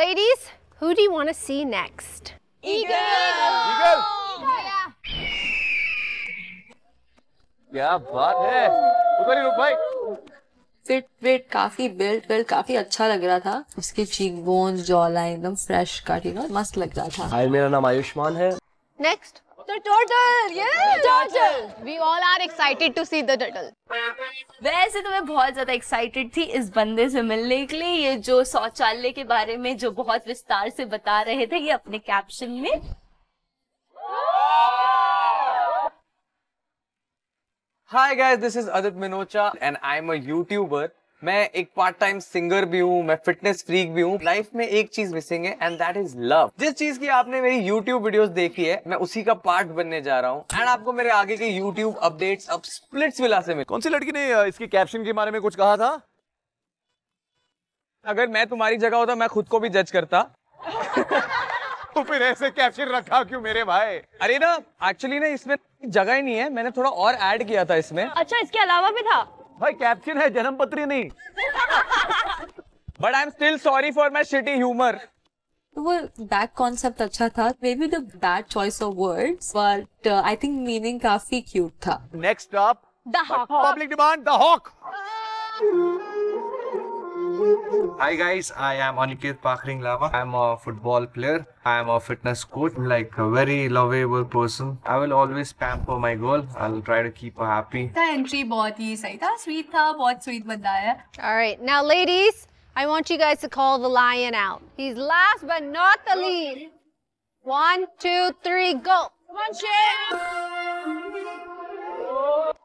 Ladies, who do you want to see next? Eagle! Ego! क्या बात है उधर ही रुक भाई फिट वेट काफी बिल्ड बिल्ड काफी अच्छा लग रहा था उसके चीक बोन जॉ लाइन एकदम फ्रेश कट यू नो मस्त लग रहा था हाय मेरा नाम आयुष्मान है next the total yes turtle we all are excited to see the turtle वैसे तो मैं बहुत ज्यादा एक्साइटेड थी इस बंदे से मिलने के लिए ये जो शौचालय के बारे में जो बहुत विस्तार से बता रहे थे ये अपने कैप्शन में guys this is Adit Minocha and I am a YouTuber मैं एक पार्ट टाइम सिंगर भी हूँ मैं फिटनेस फ्रीक भी हूँ लाइफ में एक चीज मिसिंग है एंड दैट इज लव जिस चीज की आपने मेरी यूट्यूब वीडियोस देखी है मैं उसी का पार्ट बनने जा रहा हूँ एंड आपको मेरे आगे के यूट्यूब अपडेट्स अब स्प्लिट्स विला से मिले कौन सी लड़की ने इसके कैप्शन के बारे में कुछ कहा था अगर मैं तुम्हारी जगह होता मैं खुद को भी जज करता तो फिर ऐसे कैप्शन रखा क्यों मेरे भाई अरे ना एक्चुअली ना इसमें जगह ही नहीं है मैंने थोड़ा और ऐड किया था इसमें अच्छा इसके अलावा भी था भाई कैप्शन है जन्म पत्री नहीं but I am still sorry for my shitty humour वो बैक कॉन्सेप्ट अच्छा था maybe the bad choice of words but I think meaning काफी क्यूट था next up the hawk public demand the hawk Hi guys, I am Aniket Pakhring Lama. I am a football player. I am a fitness coach, I'm like a very lovable person. I will always pamper my girl. I'll try to keep her happy. The entry बहुत ही sweet sweet All right, now ladies, I want you guys to call the lion out. He's last but not the least. One, two, three, go. Come on, Shane.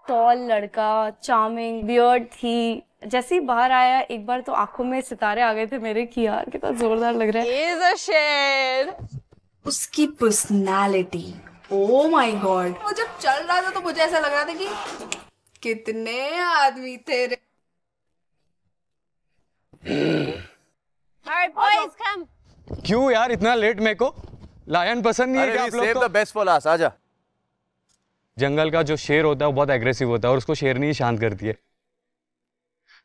Tall लड़का, charming, beard थी. जैसे ही बाहर आया एक बार तो आंखों में सितारे आ गए थे मेरे की यार कितना जोरदार लग रहा है शेर तो उसकी पर्सनालिटी ओ माय गॉड वो जब चल रहा था तो मुझे ऐसा लग रहा था कि कितने आदमी थे रे बॉयज कम क्यों यार इतना लेट मेरे को लायन पसंद नहीं है क्या आप लोग को बेस्ट फॉर लास्ट आजा जंगल का जो शेर होता है वो बहुत एग्रेसिव होता है और उसको शेरनी ही शांत करती है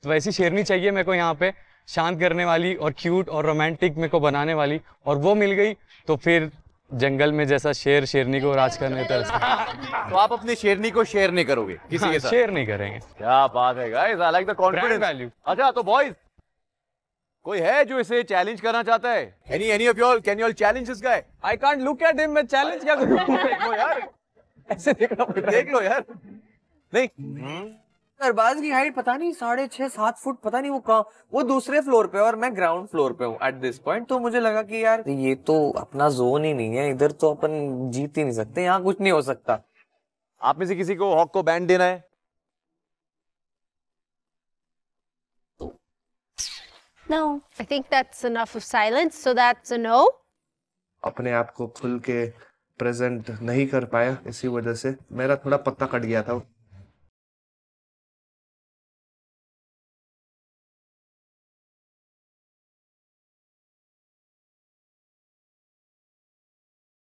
तो वैसी शेरनी चाहिए मेरे को यहाँ पे शांत करने वाली और क्यूट और रोमांटिक मेरे को बनाने वाली और वो मिल गई तो फिर जंगल में जैसा शेर शेरनी को राज करने तरस तो आप अपनी शेरनी को शेयर नहीं करोगे किसी हाँ, के साथ शेयर नहीं करेंगे क्या बात है guys I like the confidence value अच्छा तो बॉयज कोई है जो इसे चैलेंज करना चाहता है any any of your can you all challenge this guy I can't look at him मैं चैलेंज क्या करूं देखो यार ऐसे देखना पड़ेगा देख लो यार नहीं हम्म। अरबाज की हाइट पता नहीं साढ़े छह सात फुट पता नहीं वो कहा वो दूसरे फ्लोर पे और मैं ग्राउंड फ्लोर पे हूँ एट दिस पॉइंट तो मुझे लगा कि यार ये तो अपना जोन ही नहीं है इधर तो अपन जीत ही नहीं सकते यहाँ कुछ नहीं हो सकता आप में से किसी को हॉक को बैंड देना है No, I think that's enough of silence, so that's a no. अपने आप को खुल के प्रेजेंट नहीं कर पाया इसी वजह से मेरा थोड़ा पत्ता कट गया था